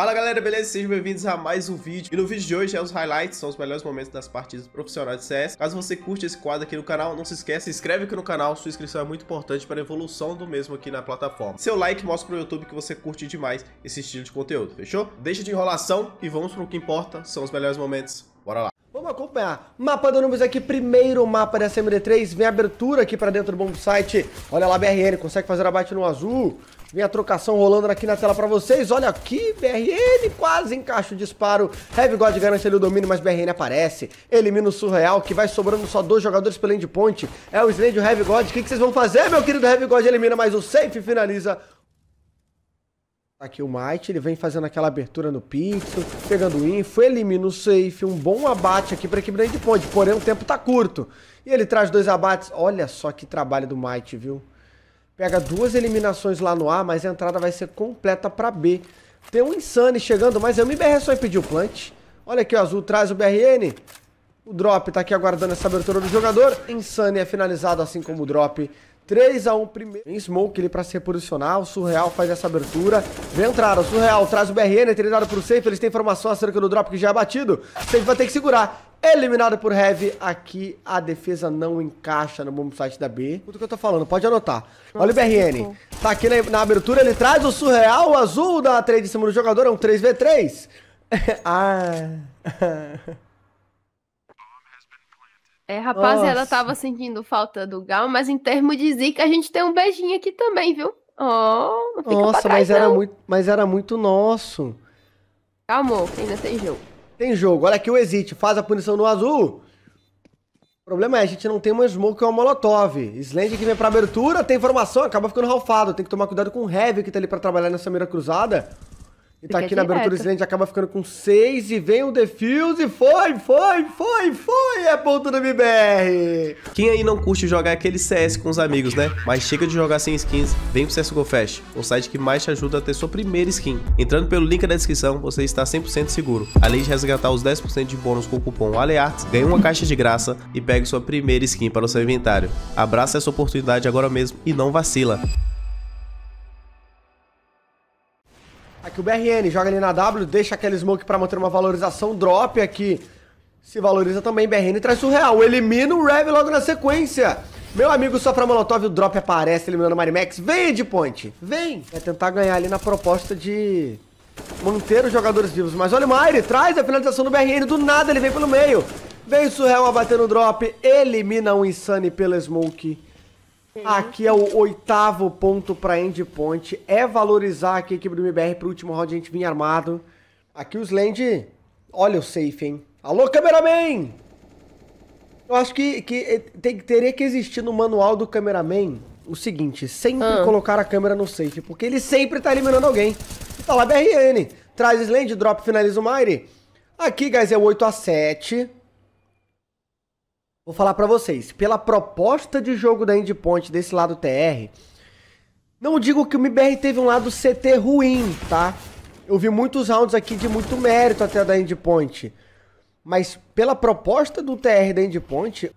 Fala galera, beleza? Sejam bem-vindos a mais um vídeo. E no vídeo de hoje é os highlights, são os melhores momentos das partidas profissionais de CS. Caso você curte esse quadro aqui no canal, não se esqueça, se inscreve aqui no canal, sua inscrição é muito importante para a evolução do mesmo aqui na plataforma. Seu like mostra pro YouTube que você curte demais esse estilo de conteúdo, fechou? Deixa de enrolação e vamos pro que importa, são os melhores momentos. Bora lá. Vamos acompanhar. Mapa do Números aqui, primeiro mapa da cmd 3 Vem abertura aqui para dentro do bom site. Olha lá, BRN, consegue fazer abate no azul. Vem a trocação rolando aqui na tela pra vocês. Olha aqui, BRN quase encaixa o disparo. Heavy God garante ali o domínio, mas BRN aparece. Elimina o Surreal, que vai sobrando só dois jogadores pelo endpoint. É o Slade e o Heavy God. O que, que vocês vão fazer, meu querido Heavy God? Elimina mais o safe finaliza tá Aqui o Might, ele vem fazendo aquela abertura no pixel, pegando o info, elimina o safe, um bom abate aqui para equipe da Endpoint, porém o tempo tá curto. E ele traz dois abates, olha só que trabalho do Might, viu? Pega duas eliminações lá no A, mas a entrada vai ser completa para B. Tem um Insane chegando, mas a MBR é só impediu o plant. Olha aqui o azul, traz o BRN. O drop tá aqui aguardando essa abertura do jogador. Insane é finalizado assim como o drop. 3x1 primeiro. Tem Smoke ele pra se reposicionar. O Surreal faz essa abertura. Vem entrar. O Surreal traz o BRN. É treinado pro safe. Eles têm informação acerca do drop que já é batido. O safe vai ter que segurar. Eliminado por Heavy, aqui a defesa não encaixa no bomb site da B. Tudo que eu tô falando, pode anotar. Nossa, Olha o BRN. Tá aqui na, na, abertura, ele traz o surreal azul da trade em cima do jogador, é um 3v3. ah. É, rapaziada, tava sentindo falta do Gal, mas em termos de zica, a gente tem um beijinho aqui também, viu? Oh, não fica Nossa, trás, mas, não. Era muito, mas era muito nosso. Calma, ainda tem jogo. Tem jogo. Olha aqui o Exit. Faz a punição no azul. O problema é, a gente não tem uma smoke ou uma molotov. Slend que vem é pra abertura, tem formação, acaba ficando ralfado. Tem que tomar cuidado com o Heavy que tá ali pra trabalhar nessa mira cruzada. E tá é aqui na direto. abertura do acaba ficando com seis e vem o e foi, foi, foi, foi, é ponto do MBR Quem aí não curte jogar aquele CS com os amigos, né? Mas chega de jogar sem skins, vem pro CSGO Fest, o site que mais te ajuda a ter sua primeira skin. Entrando pelo link da descrição, você está 100% seguro. Além de resgatar os 10% de bônus com o cupom ALEARTS, ganha uma caixa de graça e pegue sua primeira skin para o seu inventário. Abraça essa oportunidade agora mesmo e não vacila. que o BRN joga ali na W, deixa aquele smoke para manter uma valorização, drop aqui. Se valoriza também, BRN traz surreal. Elimina o Rev logo na sequência. Meu amigo só pra Molotov, o drop aparece eliminando o Marimax. Vem, Edpoint, vem. Vai tentar ganhar ali na proposta de manter os jogadores vivos. Mas olha o Maire, traz a finalização do BRN. Do nada ele vem pelo meio. Vem o Surreal abatendo no drop, elimina o Insane pela smoke. Aqui é o oitavo ponto para endpoint. É valorizar aqui a equipe do MBR pro último round a gente vir armado. Aqui os land. Olha o safe, hein? Alô, cameraman! Eu acho que, que eh, tem, teria que existir no manual do cameraman o seguinte: sempre ah. colocar a câmera no safe, porque ele sempre tá eliminando alguém. Tá lá, BRN. Traz land, drop, finaliza o Mire. Aqui, guys, é o 8x7. Vou falar para vocês, pela proposta de jogo da Endpoint Point desse lado TR, não digo que o MBR teve um lado CT ruim, tá? Eu vi muitos rounds aqui de muito mérito até da Endpoint. Point. Mas pela proposta do TR da Endpoint, Point,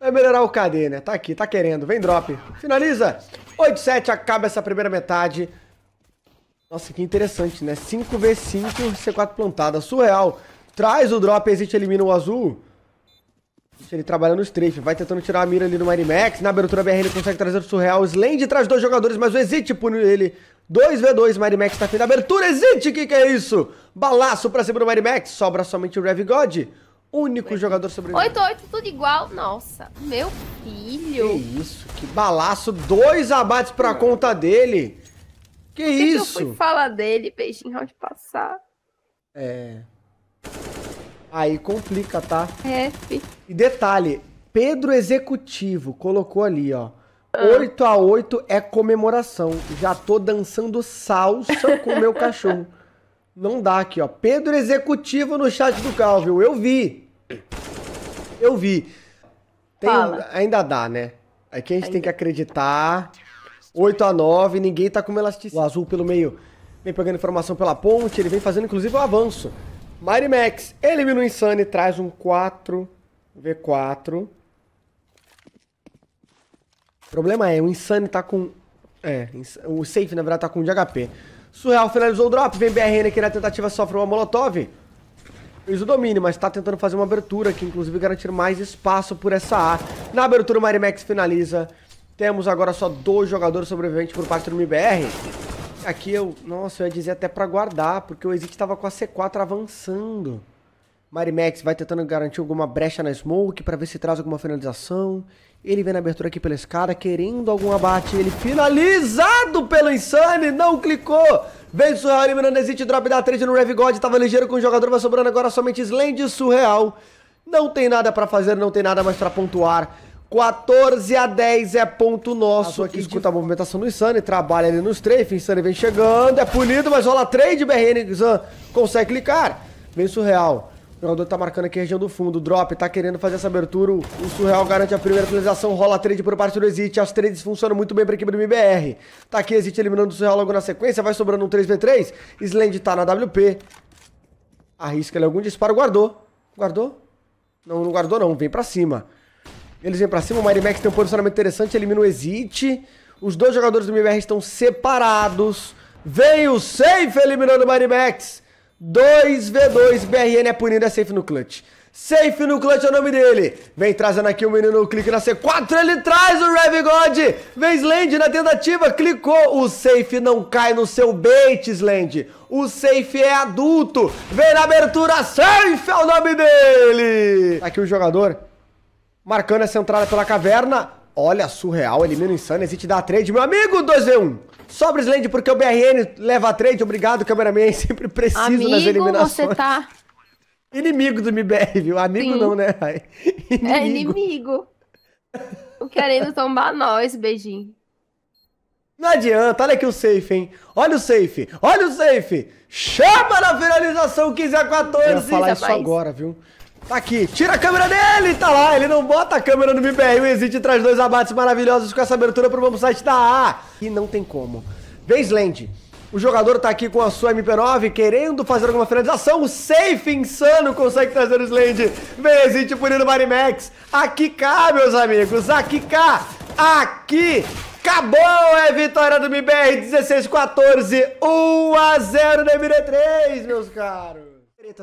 vai melhorar o KD, né? Tá aqui, tá querendo. Vem drop. Finaliza. 8-7, acaba essa primeira metade. Nossa, que interessante, né? 5v5, C4 plantada. Surreal. Traz o drop, existe, elimina o azul ele trabalhando os três. Vai tentando tirar a mira ali no Max. Na abertura BR ele consegue trazer o surreal. Slend traz dois jogadores, mas o Exit pune ele. 2v2, Max tá feito da abertura. Exit, que que é isso? Balaço pra cima do Max. Sobra somente o Rev God. Único Oi. jogador sobrevivente. 8-8, tudo igual. Nossa, meu filho. Que isso, que balaço. Dois abates pra conta dele. Que Por que isso? Que eu fui falar dele, peixinho, round passar. É. Aí complica, tá? É, filho. E detalhe, Pedro Executivo colocou ali, ó. 8 a 8 é comemoração. Já tô dançando salsa com o meu cachorro. Não dá aqui, ó. Pedro Executivo no chat do Calvio. Eu vi. Eu vi. Tem, ainda dá, né? Aqui é a gente tem que acreditar. 8 a 9 ninguém tá com elasticidade. O azul pelo meio vem pegando informação pela ponte. Ele vem fazendo, inclusive, o avanço. Mighty Max elimina o Insane, traz um 4 V4. O problema é, o Insane tá com... É, o Safe, na verdade, tá com 1 de HP. Surreal finalizou o drop, vem BRN aqui na tentativa, sofre uma Molotov. Fez o domínio, mas tá tentando fazer uma abertura aqui, inclusive garantir mais espaço por essa A. Na abertura, o Marimax finaliza. Temos agora só dois jogadores sobreviventes por parte do MBR. Aqui eu... Nossa, eu ia dizer até pra guardar, porque o Exit tava com a C4 avançando. Marimex vai tentando garantir alguma brecha na Smoke para ver se traz alguma finalização. Ele vem na abertura aqui pela escada, querendo algum abate. Ele finalizado pelo Insane, não clicou. Vem Surreal eliminando Exit, drop da trade no Rev God. Tava ligeiro com o jogador, vai sobrando agora somente Slend Surreal. Não tem nada para fazer, não tem nada mais para pontuar. 14 a 10 é ponto nosso aqui. Escuta a movimentação do Insane, trabalha ali nos strafe. Insane vem chegando, é punido, mas rola trade. BRN Zan consegue clicar. Vem Surreal. O jogador tá marcando aqui a região do fundo. Drop tá querendo fazer essa abertura. O Surreal garante a primeira finalização. Rola a trade por parte do Exit. As trades funcionam muito bem pra equipe do MBR. Tá aqui Exit eliminando o Surreal logo na sequência. Vai sobrando um 3v3. Slend tá na WP. Arrisca ali algum disparo. Guardou. Guardou? Não, não guardou não. Vem pra cima. Eles vêm pra cima. O Max tem um posicionamento interessante. Elimina o Exit. Os dois jogadores do MBR estão separados. Veio o safe eliminando o Max. 2v2, BRN é punido, é safe no clutch. Safe no clutch é o nome dele. Vem trazendo aqui o menino, clique na C4, ele traz o Rev God. Vem Slend na tentativa, clicou. O safe não cai no seu bait, Slend. O safe é adulto. Vem na abertura, safe é o nome dele. Aqui o jogador marcando essa entrada pela caverna. Olha, surreal, elimina o Insane, existe dá trade, meu amigo, 2v1 o Slend porque o BRN leva trade. Obrigado, cameraman. Sempre preciso Amigo, nas eliminações. você tá... Inimigo do MBR, viu? Amigo Sim. não, né? Inimigo. É inimigo. Querendo tombar nós, beijinho. Não adianta, olha aqui o safe, hein? Olha o safe, olha o safe! Chama na finalização 15 a 14! Eu ia falar isso agora, viu? Tá aqui, tira a câmera dele, tá lá, ele não bota a câmera no MBR o Exit traz dois abates maravilhosos com essa abertura pro vamos site da A. E não tem como. Baseland, o jogador tá aqui com a sua MP9, querendo fazer alguma finalização, o safe insano consegue trazer o Slend. Vem Exit punindo o Marimax. Aqui cá, meus amigos, aqui cá, aqui Acabou, é vitória do MBR 16-14, 1 a 0 no MD3, meus caros.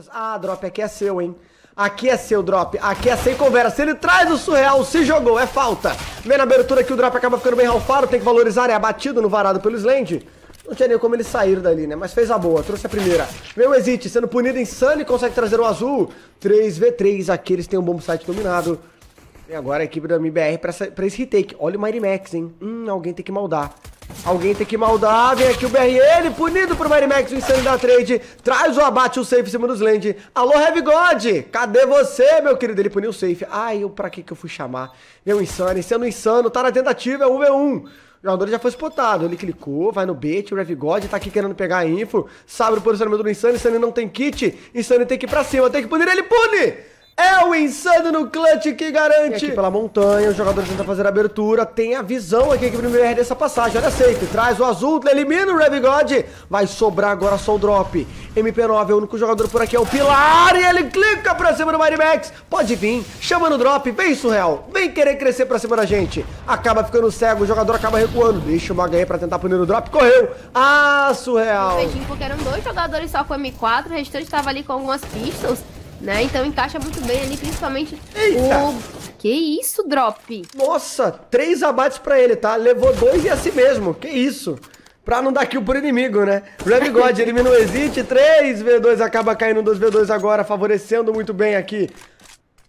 Ah, drop aqui é seu, hein? Aqui é seu drop, aqui é sem conversa. Ele traz o surreal, se jogou, é falta. Vem na abertura que o drop acaba ficando bem ralfado, tem que valorizar, é abatido no varado pelo Slend. Não tinha nem como ele sair dali, né? Mas fez a boa, trouxe a primeira. Vem o Exit, sendo punido insano consegue trazer o azul. 3v3, aqui eles têm um bom site dominado. E agora a equipe da MBR pra, essa, pra esse retake. Olha o Mighty Max, hein? Hum, alguém tem que maldar. Alguém tem que maldar, vem aqui o BRL, punido por Marimax, o Insane da Trade, traz o abate, o safe em cima dos land. Alô, Heavy God, cadê você, meu querido? Ele puniu o safe. Ai, eu, pra que que eu fui chamar? Meu Insane, sendo é insano, tá na tentativa, é 1v1. É o jogador já foi spotado. Ele clicou, vai no bait, o God tá aqui querendo pegar a info. Sabe o posicionamento do Insane, Insane não tem kit. Insane tem que ir pra cima, tem que punir, ele pune! É o insano no clutch que garante. aqui pela montanha, o jogador tenta fazer a abertura. Tem a visão aqui que primeiro R dessa passagem. Olha safe. Traz o azul, elimina o Revigod. Vai sobrar agora só o drop. MP9 é o único jogador por aqui, é o Pilar. E ele clica pra cima do Max. Pode vir, chama no drop. Vem, surreal. Vem querer crescer pra cima da gente. Acaba ficando cego, o jogador acaba recuando. Deixa o Magaia pra tentar punir o drop. Correu. Ah, surreal. Perfeitinho, porque eram dois jogadores só com M4. O restante tava ali com algumas pistols né? Então encaixa muito bem ali, principalmente Eita. o... Que isso, Drop? Nossa, três abates para ele, tá? Levou dois e é a si mesmo, que isso? Pra não dar kill por inimigo, né? Remy God elimina o Exit, 3v2, acaba caindo 2v2 agora, favorecendo muito bem aqui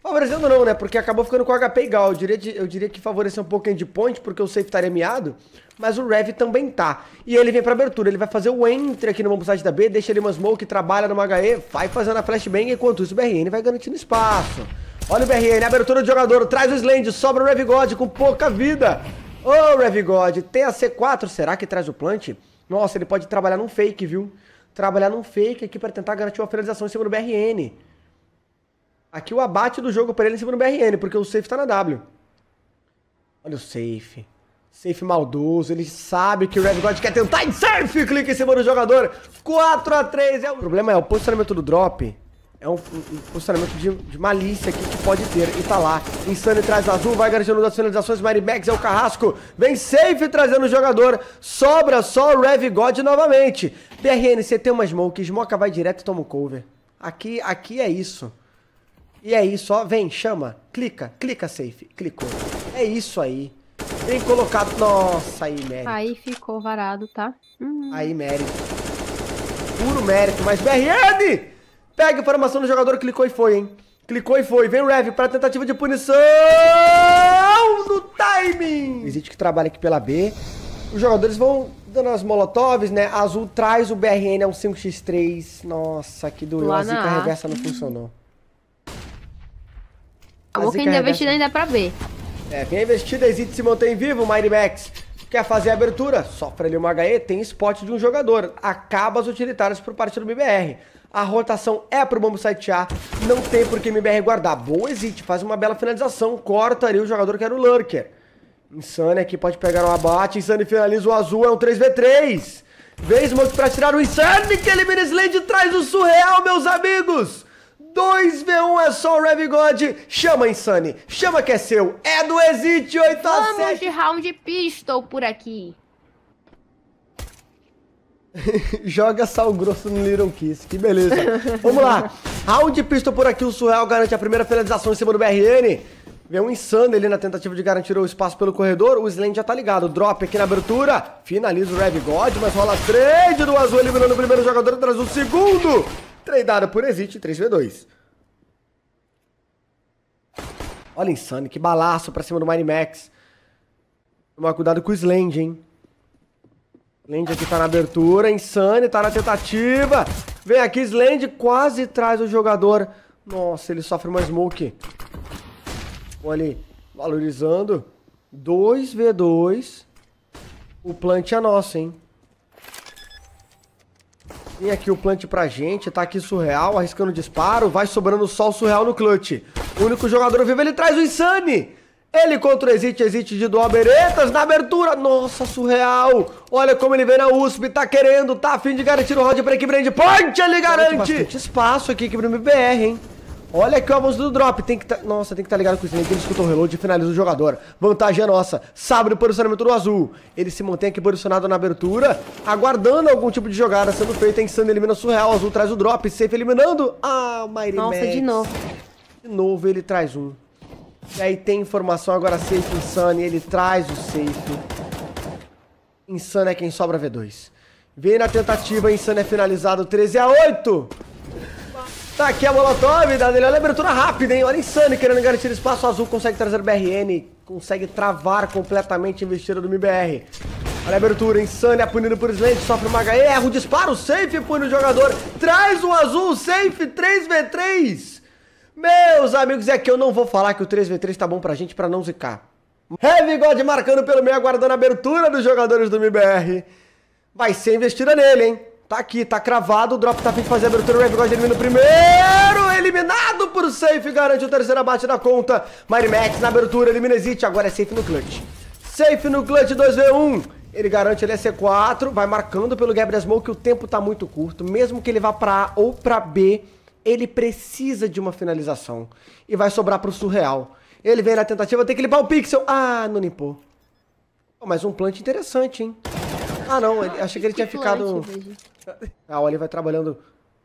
Favorecendo não, né? Porque acabou ficando com HP igual. Eu diria, de, eu diria que favoreceu um pouco endpoint, porque o safe estaria miado, mas o Rev também tá. E ele vem pra abertura, ele vai fazer o Entry aqui no bombo site da B, deixa ele uma smoke, trabalha numa HE, vai fazendo a flashbang, enquanto isso o BRN vai garantindo espaço. Olha o BRN, abertura do jogador, traz o Slend, sobra o Rev God com pouca vida. Ô, oh, Rev God, tem a C4, será que traz o plant? Nossa, ele pode trabalhar num fake, viu? Trabalhar num fake aqui pra tentar garantir uma finalização em cima do BRN. Aqui o abate do jogo para ele é em cima do BRN, porque o safe tá na W. Olha o safe. Safe maldoso, ele sabe que o Red God quer tentar em safe, clica em cima do jogador. 4x3. É o... o problema é o posicionamento do drop. É um, um posicionamento de, de, malícia aqui que pode ter. E tá lá. Insane traz azul, vai garantindo as finalizações. Mary Max é o carrasco. Vem safe trazendo o jogador. Sobra só o Rev God novamente. BRN, você tem uma smoke. Smoke vai direto e toma o cover. Aqui, aqui é isso. E é isso, ó. vem, chama, clica, clica safe, clicou. É isso aí. Bem colocado. Nossa, aí mérito. Aí ficou varado, tá? Uhum. Aí mérito. Puro mérito, mas BRN! Pega a informação do jogador, clicou e foi, hein? Clicou e foi. Vem o Rev para tentativa de punição no timing. Existe que trabalha aqui pela B. Os jogadores vão dando as molotovs, né? azul traz o BRN, é um 5x3. Nossa, que doeu. a zica reversa não funcionou. Acabou boca ainda é vestido ainda pra ver. É, bem investida, é Exit se mantém vivo, Mighty Max. Quer fazer a abertura? Sofre ali uma HE, tem spot de um jogador. Acaba as utilitárias por parte do MBR. A rotação é pro bombo site A, não tem por que MBR guardar. Boa Exit, faz uma bela finalização, corta ali o jogador que era o Lurker. Insane aqui pode pegar um abate, Insane finaliza o azul, é um 3v3. Vem Smoke pra tirar o Insane, que elimina Slade traz o surreal, meus amigos. 2v1 é só o Rev God. Chama, Insane. Chama que é seu. É do Exit 8 Vamos a 7. de round pistol por aqui. Joga sal grosso no Little Kiss. Que beleza. Vamos lá. Round pistol por aqui. O Surreal garante a primeira finalização em cima do BRN. Vem um insano ali na tentativa de garantir o espaço pelo corredor. O Slend já tá ligado. Drop aqui na abertura. Finaliza o Rev God, mas rola trade do azul, eliminando o primeiro jogador, traz o segundo. Treinado por Exit 3v2. Olha Insane, que balaço pra cima do Max. Tomar cuidado com o Slend, hein? Slend aqui tá na abertura, Insane tá na tentativa. Vem aqui, Slend quase traz o jogador. Nossa, ele sofre uma smoke. Olha ali, valorizando. 2v2. O plant é nosso, hein? Tem aqui o plant pra gente, tá aqui surreal, arriscando disparo, vai sobrando só o surreal no clutch. O único jogador vivo, ele traz o Insane! Ele contra o Exit, Exit de Doberetas na abertura. Nossa, surreal. Olha como ele vem na USP, tá querendo, tá afim de garantir o round break brand point. Ele garante bastante espaço aqui, equipe do MBR, hein. Olha aqui o avanço do drop. Tem que tá... Nossa, tem que estar tá ligado com isso. Né? Ele escuta o reload e finaliza o jogador. Vantagem é nossa. Sabe o posicionamento do azul. Ele se mantém aqui posicionado na abertura, aguardando algum tipo de jogada sendo feita. Insano elimina surreal. Azul traz o drop. Safe eliminando. Ah, Mighty Nossa, Max. de novo. De novo ele traz um. E aí tem informação agora. Safe Insane. Ele traz o safe. Insano é quem sobra V2. Vem na tentativa. Insano é finalizado. 13 a 8. Tá aqui a Molotov, da dele. Olha a é abertura rápida, hein? Olha insano, querendo garantir espaço azul, consegue trazer BRN, consegue travar completamente a investida do MBR. Olha a abertura, insana, é punido por Slade, sofre uma HE, erra o disparo, safe, pune o jogador, traz o azul, safe, 3v3. Meus amigos, é que eu não vou falar que o 3v3 tá bom pra gente pra não zicar. Heavy God marcando pelo meio, aguardando a abertura dos jogadores do MBR. Vai ser investida nele, hein? Tá aqui, tá cravado. O drop tá fim de fazer a abertura. O Rave God elimina o primeiro. Eliminado por safe. Garante o terceiro abate da conta. Marimax na abertura. Elimina Exit. Agora é safe no clutch. Safe no clutch 2v1. Ele garante ele é C4. Vai marcando pelo Gabriel Smoke. O tempo tá muito curto. Mesmo que ele vá pra A ou pra B, ele precisa de uma finalização. E vai sobrar pro surreal. Ele vem na tentativa. Tem que limpar o pixel. Ah, não limpou. Oh, mas um plant interessante, hein? Ah, não. Achei que ele tinha ficado... A Oli vai trabalhando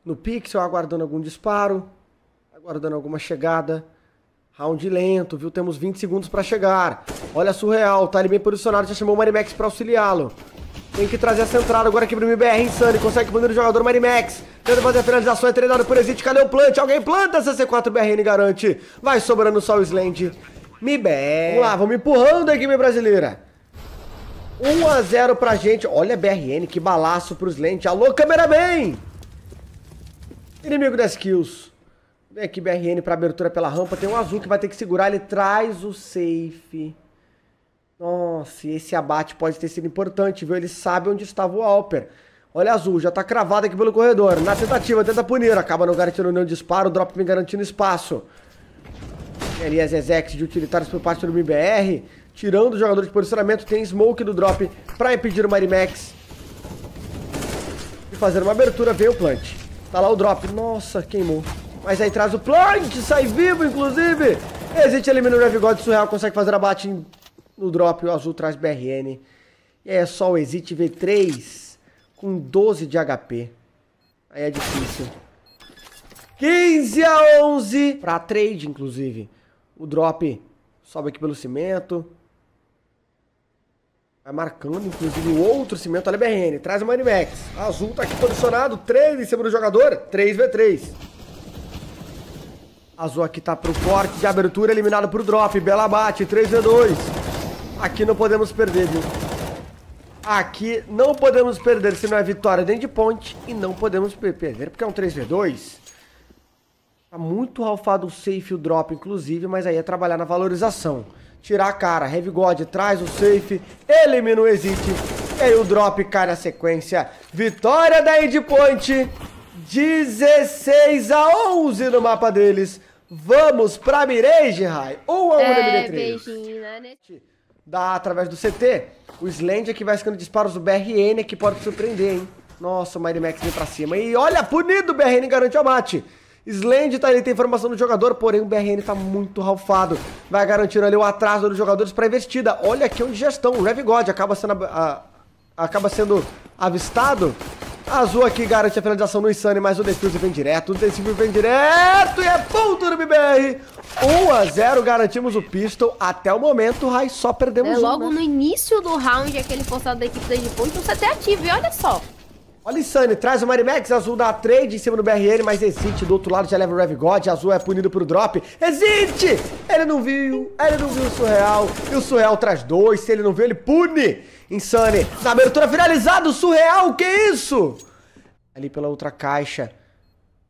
no pixel, aguardando algum disparo, aguardando alguma chegada. Round lento, viu? Temos 20 segundos para chegar. Olha, surreal. Tá ali bem posicionado. Já chamou o Marimax para auxiliá-lo. Tem que trazer a centrada agora aqui pro MBR. Insane. Consegue punir o jogador Marimax. Tenta fazer a finalização. É treinado por Exit. Cadê o plant? Alguém planta essa C4 BRN garante. Vai sobrando só o Slend. MBR. Vamos lá, vamos empurrando a equipe brasileira. 1 a 0 pra gente. Olha a BRN, que balaço pros lentes. Alô, câmera bem. Inimigo das kills. Vem aqui, BRN, pra abertura pela rampa. Tem um azul que vai ter que segurar. Ele traz o safe. Nossa, esse abate pode ter sido importante, viu? Ele sabe onde estava o Alper. Olha azul, já tá cravado aqui pelo corredor. Na tentativa, tenta punir. Acaba não garantindo nenhum disparo. O drop me garantindo espaço. E ali as execs de utilitários por parte do MBR. Tirando o jogador de posicionamento, tem Smoke do drop pra impedir o Marimax. E fazer uma abertura, veio o plant. Tá lá o drop. Nossa, queimou. Mas aí traz o plant, sai vivo, inclusive. Exit elimina o Revgod, Surreal consegue fazer abate no drop. O azul traz BRN. E é só o Exit V3 com 12 de HP. Aí é difícil. 15 a 11 pra trade, inclusive. O drop sobe aqui pelo cimento. Vai marcando, inclusive, o outro cimento. Olha a BRN. Traz o Manimax. Azul tá aqui posicionado. 3 em cima do jogador. 3v3. Azul aqui tá pro corte de abertura. Eliminado pro drop. Bela bate. 3v2. Aqui não podemos perder, viu? Aqui não podemos perder se não é vitória dentro de ponte. E não podemos perder porque é um 3v2. Tá muito ralfado o safe e o drop, inclusive. Mas aí é trabalhar na valorização tirar a cara. Heavy God traz o safe, elimina o exit. E aí o drop cai na sequência. Vitória da Endpoint. 16 a 11 no mapa deles. Vamos pra Mirage, Rai. 1 um a 1 é, na 3 né, né? Dá através do CT. O Slend aqui vai ficando disparos do BRN que pode surpreender, hein? Nossa, o Mighty Max vem pra cima. E olha, punido, o BRN garante o mate. Slend tá ali, tem informação do jogador, porém o BRN tá muito ralfado. Vai garantindo ali o atraso dos jogadores pra investida. Olha aqui onde já estão. O Rev God acaba sendo, a, a, acaba sendo avistado. Azul aqui garante a finalização no Insane, mas o Defuse vem direto, o Defuse vem direto e é ponto do BBR. 1 a 0 garantimos o Pistol. Até o momento, Rai, só perdemos é, um, Logo né? no início do round, aquele forçado da equipe da Edipon, então você até ativo, e olha só. Olha Insane, traz o Marimax, azul dá trade em cima do BRN, mas existe do outro lado já leva o Rev God, azul é punido pro drop. Existe! Ele não viu, ele não viu o Surreal, e o Surreal traz dois, se ele não viu, ele pune! Insane, na abertura finalizado, Surreal, que é isso? Ali pela outra caixa,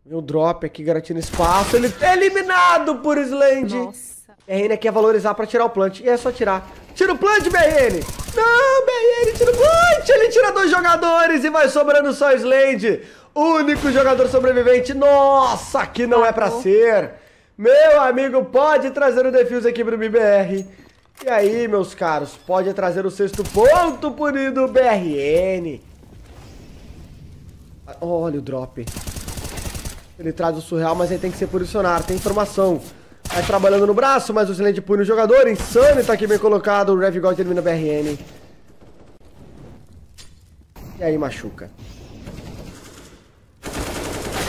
meu drop aqui garantindo espaço, ele é eliminado por Slend. Nossa! BRN aqui é valorizar pra tirar o plant, e é só tirar. Tira o plant, brn Não, brn tira o plant! Ele tira dois jogadores e vai sobrando só Slade. Único jogador sobrevivente. Nossa, que não é pra ser. Meu amigo, pode trazer o defuse aqui pro BBR. E aí, meus caros, pode trazer o sexto ponto punido BRN. Ah, olha o drop. Ele traz o surreal, mas ele tem que se posicionar. Tem informação. Vai trabalhando no braço, mas o silente punho no jogador. Insane tá aqui bem colocado. O Revgol termina BRN. E aí, machuca.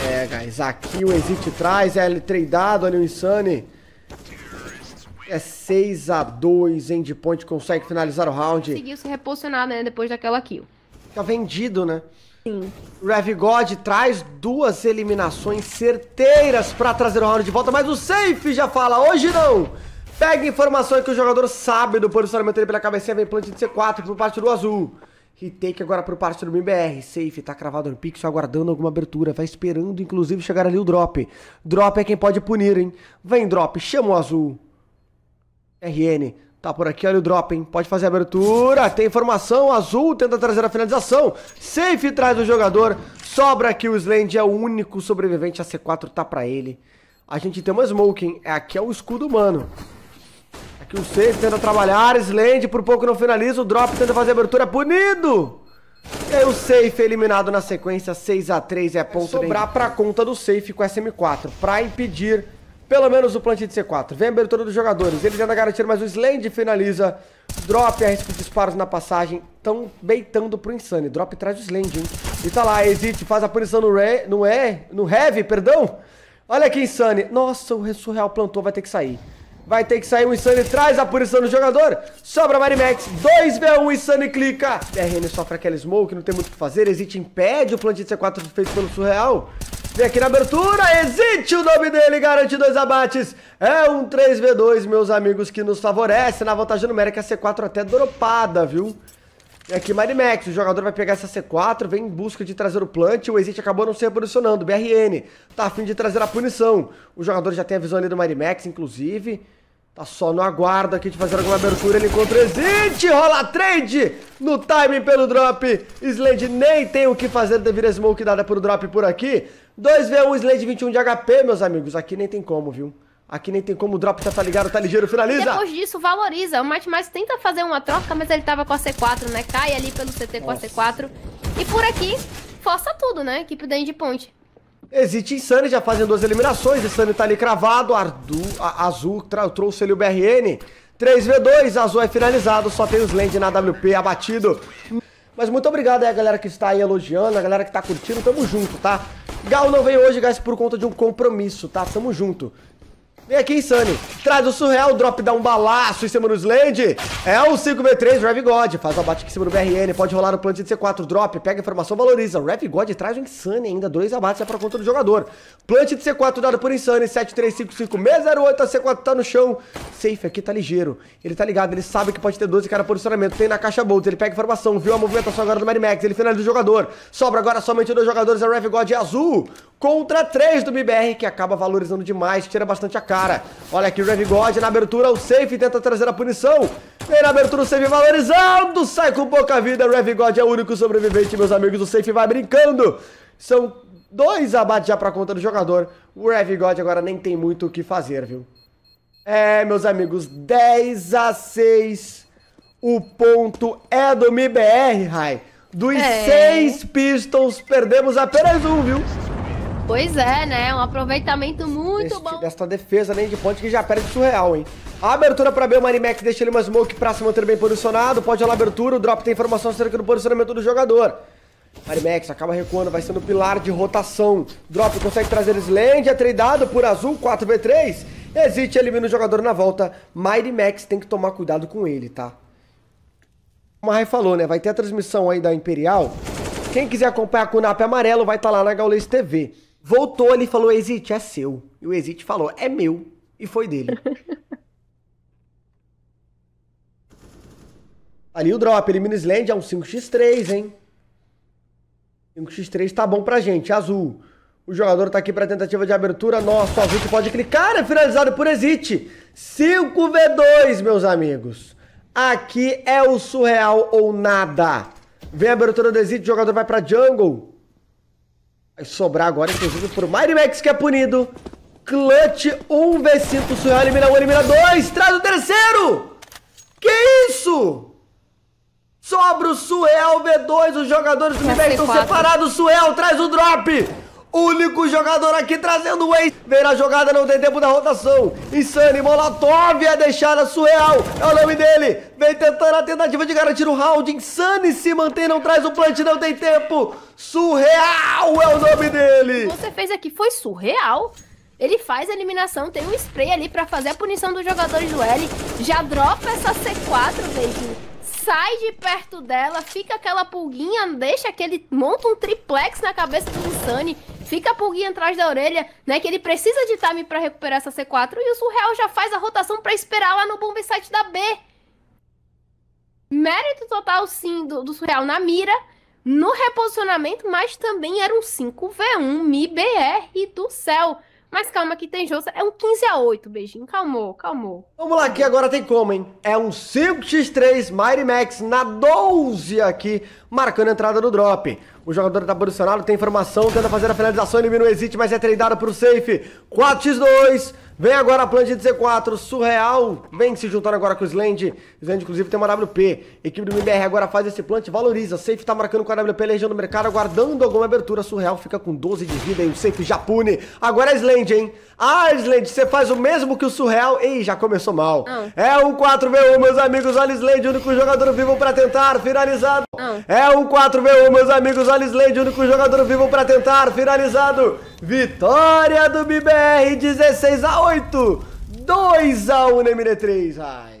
É, guys, aqui o Exit traz, é ele tradado ali o Insane. É 6x2, Endpoint consegue finalizar o round. Conseguiu se reposicionar, né, depois daquela kill. Fica tá vendido, né? Sim. God traz duas eliminações certeiras para trazer o round de volta, mas o safe já fala, hoje não! Pega informações que o jogador sabe do posicionamento dele pela cabeça vem plant de C4 por parte do azul. take agora por parte do MBR. Safe, tá cravado no pixel, aguardando alguma abertura. Vai esperando, inclusive, chegar ali o drop. Drop é quem pode punir, hein? Vem drop, chama o azul. RN Tá por aqui, olha o drop, hein? Pode fazer a abertura. Tem informação, azul tenta trazer a finalização. Safe traz o jogador. Sobra aqui o Slend, é o único sobrevivente. A C4 tá pra ele. A gente tem uma smoking. É, aqui é o escudo humano. Aqui o safe tenta trabalhar. Slend por pouco não finaliza. O drop tenta fazer a abertura. É punido! E aí o safe é eliminado na sequência. 6x3 é ponto. É sobrar pra conta do safe com a SM4. Pra impedir pelo menos o plantio de C4. Vem a abertura dos jogadores. Ele tenta garantir, mas o Slend finaliza. Drop arrisca os disparos na passagem. Tão beitando pro Insane. Drop traz o Slend, hein? E tá lá, Exit faz a punição no, re, no E, no Heavy, perdão. Olha aqui, Insane. Nossa, o Surreal plantou, vai ter que sair. Vai ter que sair o Insane, traz a punição no jogador. Sobra Marimax, 2v1, Insane clica. RN sofre aquela smoke, não tem muito o que fazer. Exit impede o plantio de C4 feito pelo Surreal. Vem aqui na abertura, existe o nome dele, garante dois abates. É um 3v2, meus amigos, que nos favorece na vantagem numérica C4 até dropada, viu? E aqui Marimax, o jogador vai pegar essa C4, vem em busca de trazer o plant, o Exit acabou não se reposicionando, BRN, tá afim de trazer a punição. O jogador já tem a visão ali do Marimax, inclusive, Tá só no aguardo aqui de fazer alguma abertura. Ele encontra o Exit. Rola trade no timing pelo drop. Slade nem tem o que fazer devido a smoke dada pelo drop por aqui. 2v1 Slade 21 de HP, meus amigos. Aqui nem tem como, viu? Aqui nem tem como, o drop já tá, tá ligado, tá ligeiro, finaliza. Depois disso, valoriza. O mate Mais tenta fazer uma troca, mas ele tava com a C4, né? Cai ali pelo CT Nossa. com a C4. E por aqui, força tudo, né? Equipe da Endpoint. Existe Insane, já fazendo duas eliminações. Insane tá ali cravado. Ardu, a, Azul trouxe ali o BRN. 3v2, Azul é finalizado. Só tem o Slend na WP abatido. Mas muito obrigado aí a galera que está aí elogiando, a galera que tá curtindo. Tamo junto, tá? Gal não veio hoje, guys, por conta de um compromisso, tá? Tamo junto. Vem aqui, Insane. Traz o surreal, drop dá um balaço em cima do Slade. É o 5v3, Rev God. Faz o abate aqui em cima do BRN. Pode rolar o plant de C4, drop, pega a informação, valoriza. Rev God traz o Insane ainda. Dois abates é pra conta do jogador. Plant de C4 dado por Insane. 7355608. A C4 tá no chão. Safe aqui tá ligeiro. Ele tá ligado, ele sabe que pode ter 12 cara posicionamento. Tem na caixa Bolt. Ele pega a informação, viu a movimentação agora do mary Max. Ele finaliza o jogador. Sobra agora somente dois jogadores. A é Rev God é azul contra três do MBR, que acaba valorizando demais. Tira bastante a cara cara. Olha aqui o Rev God na abertura, o safe tenta trazer a punição. Vem na abertura o safe valorizando, sai com pouca vida. O Rev God é o único sobrevivente, meus amigos. O safe vai brincando. São dois abates já pra conta do jogador. O Rev God agora nem tem muito o que fazer, viu? É, meus amigos, 10 a 6. O ponto é do MBR, Rai. Dos é. seis pistols, perdemos apenas um, viu? Pois é, né? Um aproveitamento muito bom. Desta defesa, nem de ponte, que já perde surreal, hein? A abertura pra B, o Marimax deixa ele uma smoke pra se manter bem posicionado. Pode a abertura, o drop tem informação acerca do posicionamento do jogador. Marimex acaba recuando, vai sendo pilar de rotação. Drop consegue trazer Slend, é tradado por azul, 4v3. Existe, elimina o jogador na volta. Marimex tem que tomar cuidado com ele, tá? Como a falou, né? Vai ter a transmissão aí da Imperial. Quem quiser acompanhar com o NAP amarelo vai estar tá lá na Gaules TV. Voltou ali e falou: Exit, é seu. E o Exit falou: É meu. E foi dele. ali o drop. Elimina o é um 5x3, hein? 5x3 tá bom pra gente. Azul. O jogador tá aqui pra tentativa de abertura. Nossa, o Azul pode clicar. É finalizado por Exit. 5v2, meus amigos. Aqui é o surreal ou nada. Vem a abertura do Exit, o jogador vai pra jungle sobrar agora, inclusive, por Max que é punido. Clutch, 1v5, Suel elimina 1, elimina 2, traz o terceiro! Que isso? Sobra o Suel, V2, os jogadores do Universo estão separados, Suel traz o drop! Único jogador aqui trazendo o Ace. Vem na jogada, não tem tempo da rotação. Insane, Molotov é deixada surreal. É o nome dele. Vem tentando a tentativa de garantir o round. Insane se mantém, não traz o plant, não tem tempo. Surreal é o nome dele. Você fez aqui foi surreal. Ele faz a eliminação, tem um spray ali pra fazer a punição dos jogadores do L. Já dropa essa C4, baby sai de perto dela, fica aquela pulguinha, deixa aquele. monta um triplex na cabeça do Insane fica a pulguinha atrás da orelha, né? Que ele precisa de time para recuperar essa C4. E o Surreal já faz a rotação para esperar lá no bomb site da B. Mérito total, sim, do, do Surreal na mira, no reposicionamento, mas também era um 5v1 MIBR do céu. Mas calma que tem jogo. É um 15 a 8, beijinho. Calmou, calmou. Vamos lá, que agora tem como, hein? É um 5x3 Mighty Max na 12 aqui, marcando a entrada do drop. O jogador está posicionado, tem informação, tenta fazer a finalização, elimina o exit, mas é treinado para o safe. 4x2, Vem agora a plant de C4, surreal. Vem se juntar agora com o Slend. Slend, inclusive, tem uma WP. Equipe do MBR agora faz esse plant, valoriza. Safe tá marcando com a WP, legião do mercado, aguardando alguma abertura. Surreal fica com 12 de vida e o Safe já pune. Agora é Slend, hein? Ah, Slendy, você faz o mesmo que o surreal. Ei, já começou mal. Ah. É um 4v1, meus amigos. Olha o único jogador vivo para tentar finalizado. Ah. É um 4v1, meus amigos. Olha o único jogador vivo para tentar finalizado. Vitória do BBR 16 a 8. 2 a 1 na MD3. Ai.